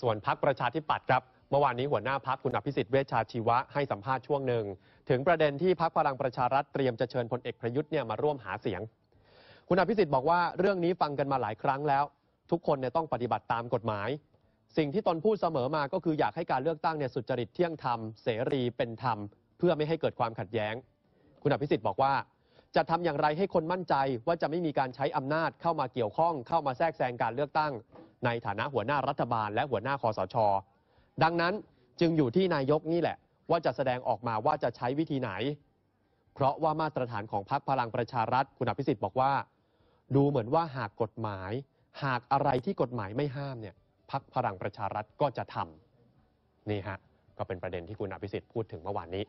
ส่วนพักประชาธิปัตย์ครับเมื่อวานนี้หัวหน้าพักคุณอภิสิทธิ์ เวชชาชีวะ ให้สัมภาษณ์ช่วงหนึ่ง ถึงประเด็นที่พักพลังประชารัฐเตรียม จะเชิญพลเอกประยุทธ์เนี่ยมาร่วมหาเสียง คุณอภิสิทธิ์บอกว่าเรื่องนี้ฟังกันมาหลายครั้งแล้ว ทุกคนเนี่ยต้องปฏิบัติตามกฎหมาย สิ่งที่ตนพูดเสมอมาก็คืออยากให้การเลือกตั้งเนี่ยสุจริตเที่ยงธรรมเสรีเป็นธรรม เพื่อไม่ให้เกิดความขัดแย้ง คุณอภิสิทธิ์บอกว่า จะทำอย่างไรให้คนมั่นใจว่าจะไม่มีการใช้อำนาจเข้ามาเกี่ยวข้องเข้ามาแทรกแซงการเลือกตั้งในฐานะหัวหน้ารัฐบาลและหัวหน้าคอสช ดังนั้นจึงอยู่ที่นายกนี่แหละ ว่าจะแสดงออกมาว่าจะใช้วิธีไหน เพราะว่ามาตรฐานของพรรคพลังประชารัฐ คุณอภิสิทธิ์ บอกว่าดูเหมือนว่าหากกฎหมาย หากอะไรที่กฎหมายไม่ห้ามเนี่ยพรรคพลังประชารัฐก็จะทำนี่ฮะก็เป็นประเด็นที่คุณอภิสิทธิ์พูดถึงเมื่อวานนี้